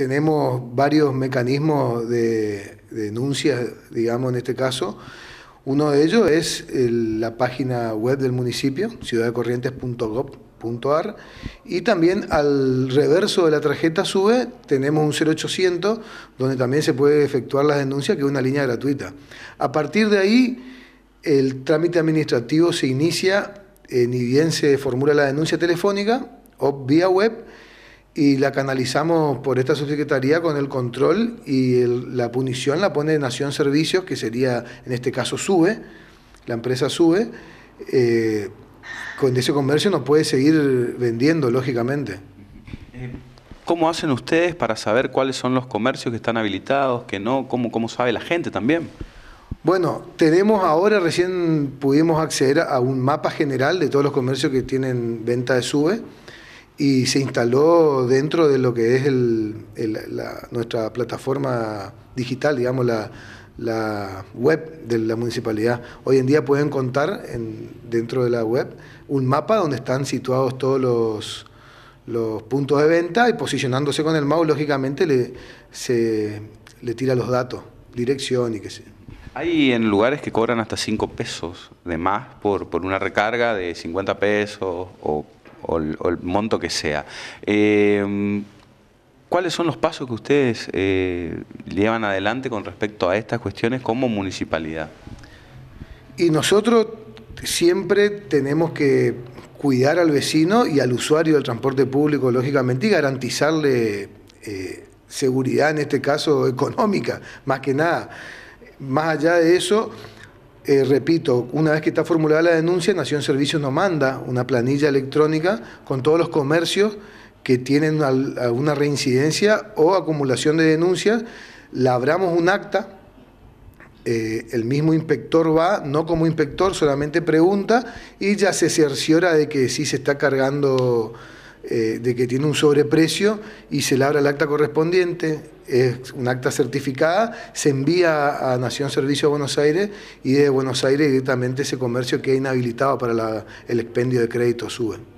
tenemos varios mecanismos de, de denuncia, digamos, en este caso. Uno de ellos es la página web del municipio, ciudaddecorrientes.gov.ar y también al reverso de la tarjeta SUBE tenemos un 0800 donde también se puede efectuar las denuncias, que es una línea gratuita. A partir de ahí, el trámite administrativo se inicia, eh, ni bien se formula la denuncia telefónica o vía web, y la canalizamos por esta subsecretaría con el control y la punición la pone Nación Servicios, que sería, en este caso, SUBE, la empresa SUBE. Eh, con ese comercio no puede seguir vendiendo, lógicamente. Eh, ¿Cómo hacen ustedes para saber cuáles son los comercios que están habilitados, que no? ¿Cómo, cómo sabe la gente también? Bueno, tenemos ahora, recién pudimos acceder a un mapa general de todos los comercios que tienen venta de SUBE y se instaló dentro de lo que es el, nuestra plataforma digital, digamos, la, web de la municipalidad. Hoy en día pueden contar en, dentro de la web un mapa donde están situados todos los, los puntos de venta y posicionándose con el mouse, lógicamente, le, se, le tira los datos, dirección y qué sé. Hay en lugares que cobran hasta 5 pesos de más por, por una recarga de 50 pesos o o, el, monto que sea. Eh, ¿Cuáles son los pasos que ustedes eh, llevan adelante con respecto a estas cuestiones como municipalidad? Y nosotros siempre tenemos que cuidar al vecino y al usuario del transporte público, lógicamente, y garantizarle eh, seguridad, en este caso económica, más que nada. Más allá de eso, eh, repito, una vez que está formulada la denuncia, Nación Servicios nos manda una planilla electrónica con todos los comercios que tienen alguna reincidencia o acumulación de denuncias, labramos un acta, eh, el mismo inspector va, no como inspector, solamente pregunta y ya se cerciora de que sí se está cargando eh, de que tiene un sobreprecio y se abre el acta correspondiente, es un acta certificada, se envía a Nación Servicio de Buenos Aires y de Buenos Aires directamente ese comercio que es inhabilitado para el expendio de crédito sube.